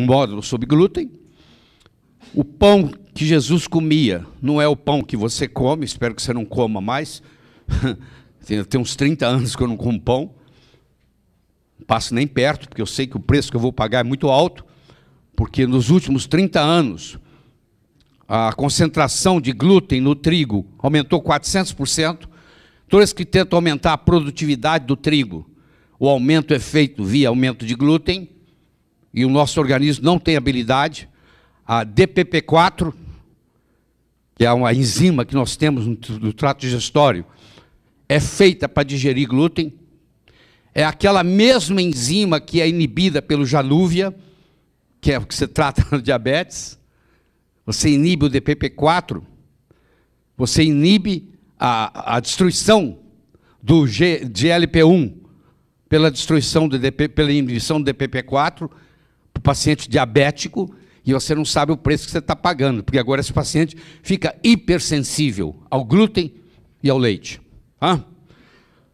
um módulo sobre glúten. O pão que Jesus comia não é o pão que você come, espero que você não coma mais. Tem uns 30 anos que eu não como pão. Não passo nem perto, porque eu sei que o preço que eu vou pagar é muito alto, porque nos últimos 30 anos a concentração de glúten no trigo aumentou 400%. Todos que tentam aumentar a produtividade do trigo, o aumento é feito via aumento de glúten e o nosso organismo não tem habilidade, a DPP4, que é uma enzima que nós temos no trato digestório, é feita para digerir glúten, é aquela mesma enzima que é inibida pelo Janúvia, que é o que se trata no diabetes. Você inibe o DPP4, você inibe a, a destruição do G, GLP1 pela destruição do DP, pela inibição do DPP4 para o paciente diabético e você não sabe o preço que você está pagando, porque agora esse paciente fica hipersensível ao glúten e ao leite. Hã?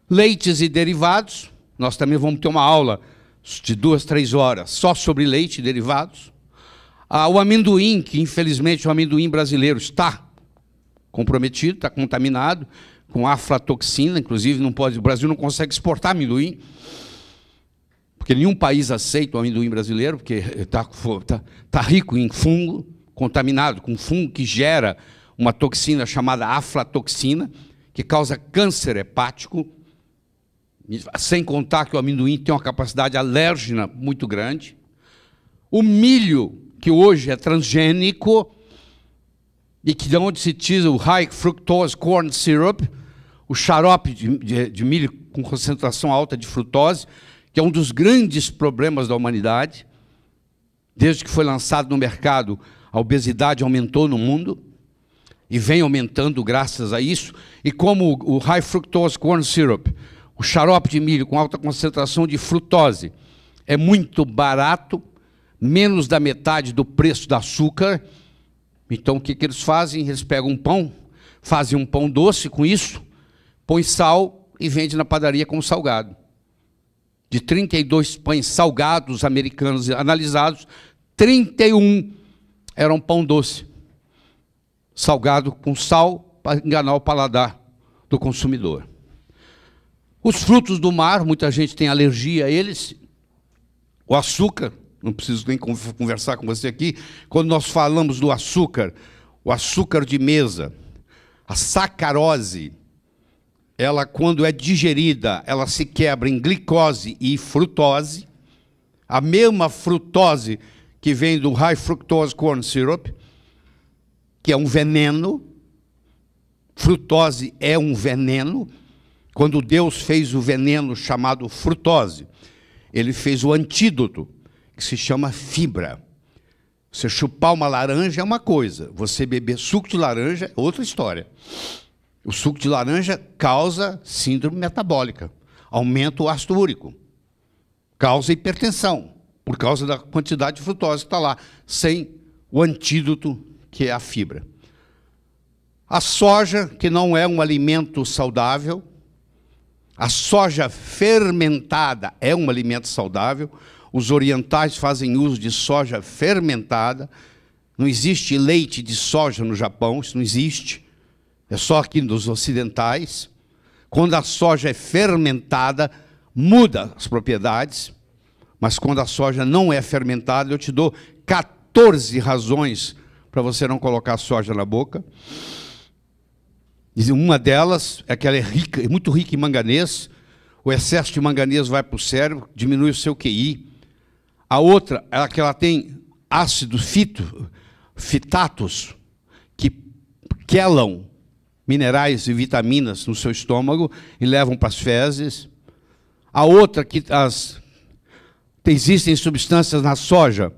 Leites e derivados, nós também vamos ter uma aula de duas, três horas só sobre leite e derivados. Ah, o amendoim, que infelizmente o amendoim brasileiro está comprometido, está contaminado com aflatoxina, inclusive não pode, o Brasil não consegue exportar amendoim porque nenhum país aceita o amendoim brasileiro, porque está tá, tá rico em fungo, contaminado com fungo que gera uma toxina chamada aflatoxina, que causa câncer hepático, sem contar que o amendoim tem uma capacidade alérgena muito grande. O milho, que hoje é transgênico, e que de onde se tira o high fructose corn syrup, o xarope de, de, de milho com concentração alta de frutose, que é um dos grandes problemas da humanidade. Desde que foi lançado no mercado, a obesidade aumentou no mundo e vem aumentando graças a isso. E como o high fructose corn syrup, o xarope de milho com alta concentração de frutose, é muito barato, menos da metade do preço do açúcar. Então o que, que eles fazem? Eles pegam um pão, fazem um pão doce com isso, põe sal e vende na padaria como salgado de 32 pães salgados americanos analisados, 31 eram pão doce, salgado com sal para enganar o paladar do consumidor. Os frutos do mar, muita gente tem alergia a eles. O açúcar, não preciso nem conversar com você aqui, quando nós falamos do açúcar, o açúcar de mesa, a sacarose, ela quando é digerida, ela se quebra em glicose e frutose, a mesma frutose que vem do high fructose corn syrup, que é um veneno. Frutose é um veneno. Quando Deus fez o veneno chamado frutose, ele fez o antídoto, que se chama fibra. Você chupar uma laranja é uma coisa, você beber suco de laranja é outra história. O suco de laranja causa síndrome metabólica, aumenta o ácido úrico, causa hipertensão, por causa da quantidade de frutose que está lá, sem o antídoto que é a fibra. A soja, que não é um alimento saudável, a soja fermentada é um alimento saudável. Os orientais fazem uso de soja fermentada. Não existe leite de soja no Japão, isso não existe é só aqui nos ocidentais, quando a soja é fermentada, muda as propriedades, mas quando a soja não é fermentada, eu te dou 14 razões para você não colocar a soja na boca. E uma delas é que ela é rica, é muito rica em manganês, o excesso de manganês vai para o cérebro, diminui o seu QI. A outra é que ela tem ácidos fito, fitatos, que quelam minerais e vitaminas no seu estômago e levam para as fezes. A outra que as existem substâncias na soja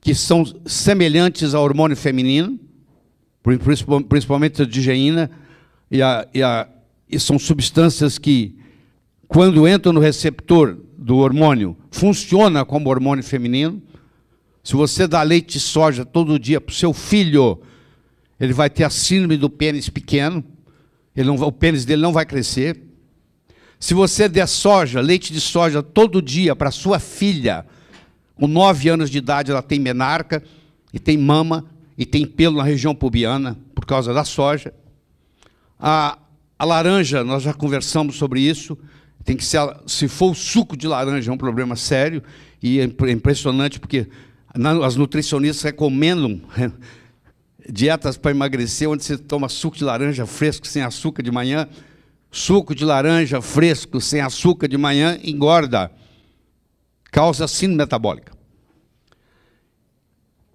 que são semelhantes ao hormônio feminino, principalmente a digeína, e, a, e, a, e são substâncias que, quando entram no receptor do hormônio, funciona como hormônio feminino. Se você dá leite de soja todo dia para o seu filho, ele vai ter a síndrome do pênis pequeno. Ele não, o pênis dele não vai crescer. Se você der soja, leite de soja, todo dia para sua filha, com 9 anos de idade, ela tem menarca, e tem mama, e tem pelo na região pubiana, por causa da soja. A, a laranja, nós já conversamos sobre isso, tem que ser, se for o suco de laranja, é um problema sério, e é, é impressionante, porque as nutricionistas recomendam dietas para emagrecer, onde você toma suco de laranja fresco sem açúcar de manhã. Suco de laranja fresco sem açúcar de manhã engorda, causa síndrome metabólica.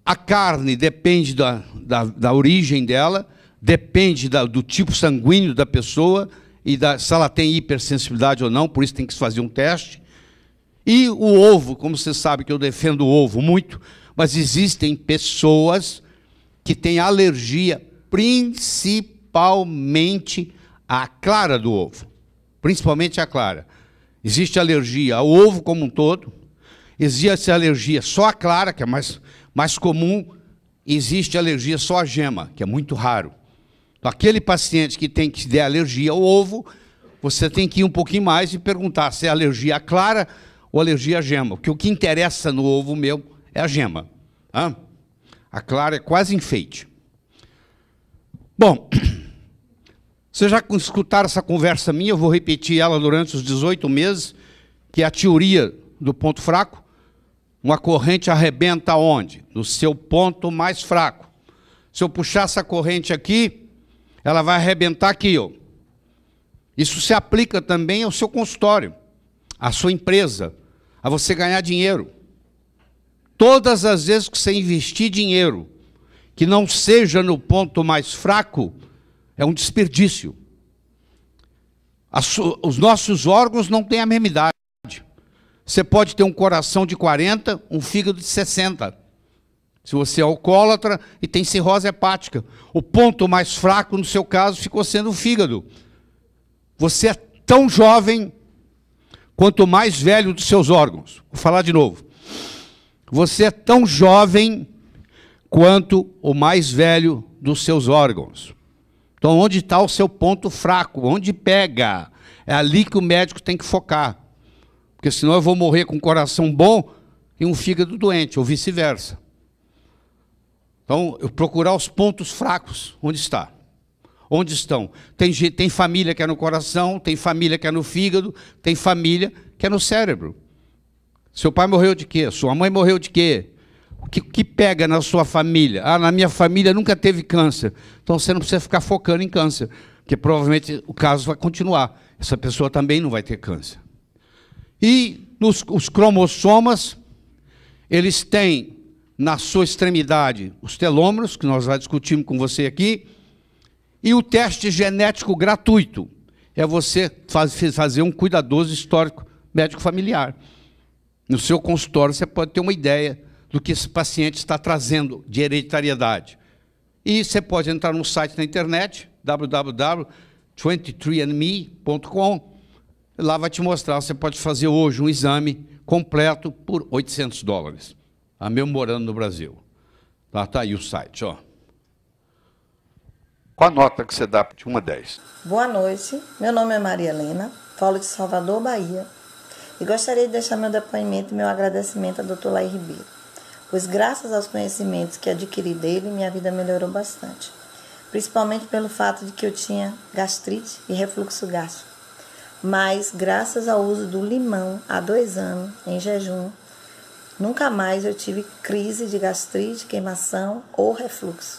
A carne depende da, da, da origem dela, depende da, do tipo sanguíneo da pessoa e da, se ela tem hipersensibilidade ou não, por isso tem que fazer um teste. E o ovo, como você sabe que eu defendo o ovo muito, mas existem pessoas que tem alergia principalmente à clara do ovo. Principalmente à clara. Existe alergia ao ovo como um todo, existe alergia só à clara, que é mais, mais comum, existe alergia só à gema, que é muito raro. Então, aquele paciente que tem que ter alergia ao ovo, você tem que ir um pouquinho mais e perguntar se é alergia à clara ou alergia à gema, porque o que interessa no ovo meu é a gema. Ah? A clara é quase enfeite. Bom, vocês já escutaram essa conversa minha, eu vou repetir ela durante os 18 meses, que é a teoria do ponto fraco. Uma corrente arrebenta onde? No seu ponto mais fraco. Se eu puxar essa corrente aqui, ela vai arrebentar aqui. Ó. Isso se aplica também ao seu consultório, à sua empresa, a você ganhar dinheiro. Todas as vezes que você investir dinheiro que não seja no ponto mais fraco, é um desperdício. os nossos órgãos não têm a mesma idade. Você pode ter um coração de 40, um fígado de 60. Se você é alcoólatra e tem cirrose hepática. O ponto mais fraco, no seu caso, ficou sendo o fígado. Você é tão jovem quanto mais velho dos seus órgãos. Vou falar de novo. Você é tão jovem quanto o mais velho dos seus órgãos. Então, onde está o seu ponto fraco? Onde pega? É ali que o médico tem que focar. Porque senão eu vou morrer com um coração bom e um fígado doente, ou vice-versa. Então, eu procurar os pontos fracos, onde está? Onde estão? Tem, tem família que é no coração, tem família que é no fígado, tem família que é no cérebro. Seu pai morreu de quê? Sua mãe morreu de quê? O que, que pega na sua família? Ah, na minha família nunca teve câncer. Então você não precisa ficar focando em câncer, porque provavelmente o caso vai continuar. Essa pessoa também não vai ter câncer. E nos, os cromossomas, eles têm na sua extremidade os telômeros, que nós já discutimos com você aqui, e o teste genético gratuito. É você faz, fazer um cuidadoso histórico médico familiar. No seu consultório, você pode ter uma ideia do que esse paciente está trazendo de hereditariedade. E você pode entrar no site na internet, www.23andme.com. Lá vai te mostrar, você pode fazer hoje um exame completo por 800 dólares. A tá meu morando no Brasil. Lá está aí o site, ó. Qual a nota que você dá de 1 a 10? Boa noite, meu nome é Maria Helena, falo de Salvador, Bahia. E gostaria de deixar meu depoimento e meu agradecimento ao Dr. Lair Ribeiro, pois graças aos conhecimentos que adquiri dele, minha vida melhorou bastante, principalmente pelo fato de que eu tinha gastrite e refluxo gástrico. Mas, graças ao uso do limão há dois anos, em jejum, nunca mais eu tive crise de gastrite, queimação ou refluxo.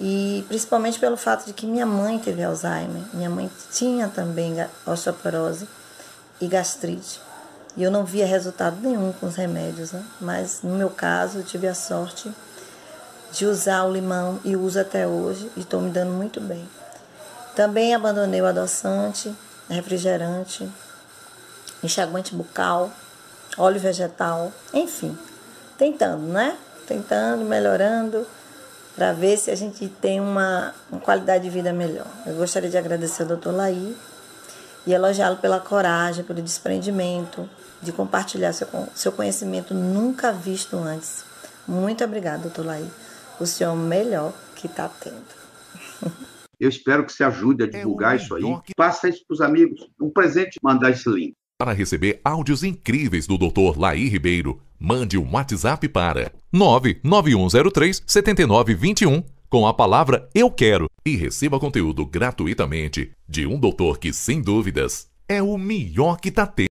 E principalmente pelo fato de que minha mãe teve Alzheimer, minha mãe tinha também osteoporose e gastrite. E eu não via resultado nenhum com os remédios, né? mas no meu caso eu tive a sorte de usar o limão e uso até hoje e estou me dando muito bem. Também abandonei o adoçante, refrigerante, enxaguante bucal, óleo vegetal, enfim, tentando, né? Tentando, melhorando, para ver se a gente tem uma, uma qualidade de vida melhor. Eu gostaria de agradecer ao doutor Laí e elogiá-lo pela coragem, pelo desprendimento de compartilhar seu, seu conhecimento nunca visto antes. Muito obrigada, doutor Laí. O senhor é o melhor que está tendo. Eu espero que você ajude a divulgar é isso aí. Que... Passa isso para os amigos. Um presente, mandar esse link. Para receber áudios incríveis do Dr. Laí Ribeiro, mande um WhatsApp para 99103 7921 com a palavra Eu Quero e receba conteúdo gratuitamente de um doutor que, sem dúvidas, é o melhor que está tendo.